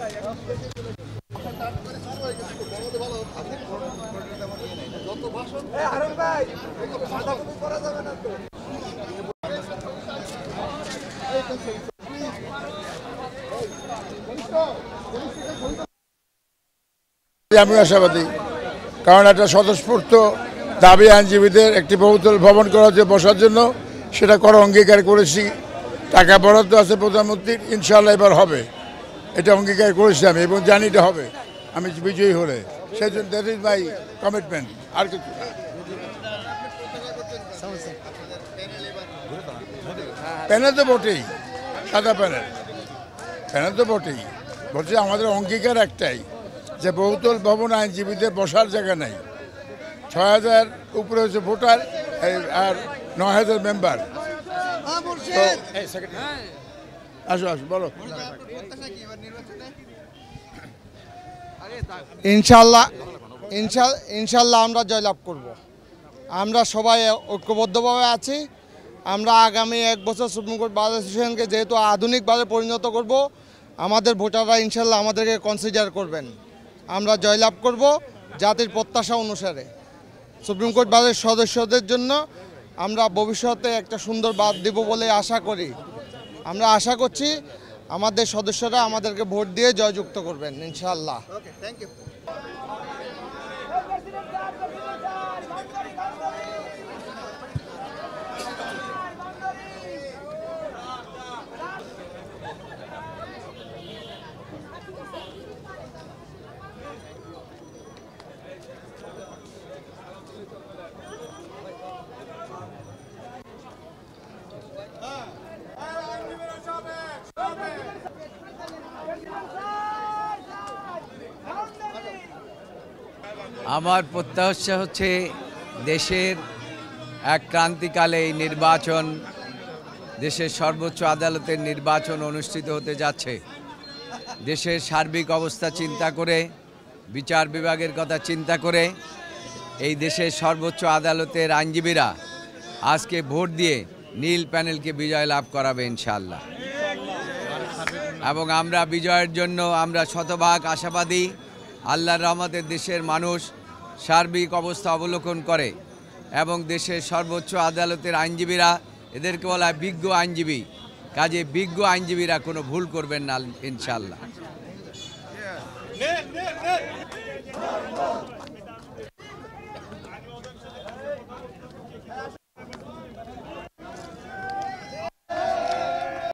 আমি আশাবাদী কারণ একটা স্বতঃস্ফূর্ত দাবি আইনজীবীদের একটি বহুতল ভবন করা হচ্ছে বসার জন্য সেটা করা অঙ্গীকার করেছি টাকা বরাদ্দ আছে প্রধানমন্ত্রীর ইনশাল্লাহ এবার হবে এটা অঙ্গীকার করেছিলাম এবং জানি এটা হবে আমি বিজয়ী হলে সেই জন্য দ্যাট ইজ মাই কমিটমেন্ট আর কিছু প্যানেল তো বটেই সাদা প্যানেল প্যানেল তো বটেই বলছি আমাদের অঙ্গীকার একটাই যে বহুতল ভবন আইনজীবীদের বসার জায়গা নাই ছয় হাজার উপরে হচ্ছে ভোটার আর নয় হাজার মেম্বার হ্যাঁ আসো আসো বলো ইনশাল্লাহ ইনশাল্লাহ আমরা জয়লাভ করব। আমরা সবাই ঐক্যবদ্ধভাবে আছি আমরা আগামী এক বছর সুপ্রিম কোর্ট বার অ্যাসোসিয়েশনকে যেহেতু আধুনিকভাবে পরিণত করব আমাদের ভোটাররা ইনশাল্লাহ আমাদেরকে কনসিডার করবেন আমরা জয়লাভ করব জাতির প্রত্যাশা অনুসারে সুপ্রিম কোর্ট বারের সদস্যদের জন্য আমরা ভবিষ্যতে একটা সুন্দর বাদ দিব বলে আশা করি আমরা আশা করছি আমাদের সদস্যরা আমাদেরকে ভোট দিয়ে জয়যুক্ত করবেন ইনশাআল্লাহ থ্যাংক ইউ আমার প্রত্যাশা হচ্ছে দেশের এক ক্রান্তিকালে এই নির্বাচন দেশের সর্বোচ্চ আদালতের নির্বাচন অনুষ্ঠিত হতে যাচ্ছে দেশের সার্বিক অবস্থা চিন্তা করে বিচার বিভাগের কথা চিন্তা করে এই দেশের সর্বোচ্চ আদালতের আইনজীবীরা আজকে ভোট দিয়ে নীল প্যানেলকে বিজয় লাভ করাবে ইনশাল্লাহ এবং আমরা বিজয়ের জন্য আমরা শতভাগ আশাবাদী আল্লাহর রহমতের দেশের মানুষ সার্বিক অবস্থা অবলোকন করে এবং দেশের সর্বোচ্চ আদালতের আইনজীবীরা এদেরকে বলা হয় বিজ্ঞ আইনজীবী কাজে বিজ্ঞ আইনজীবীরা কোনো ভুল করবেন না ইনশাল্লাহ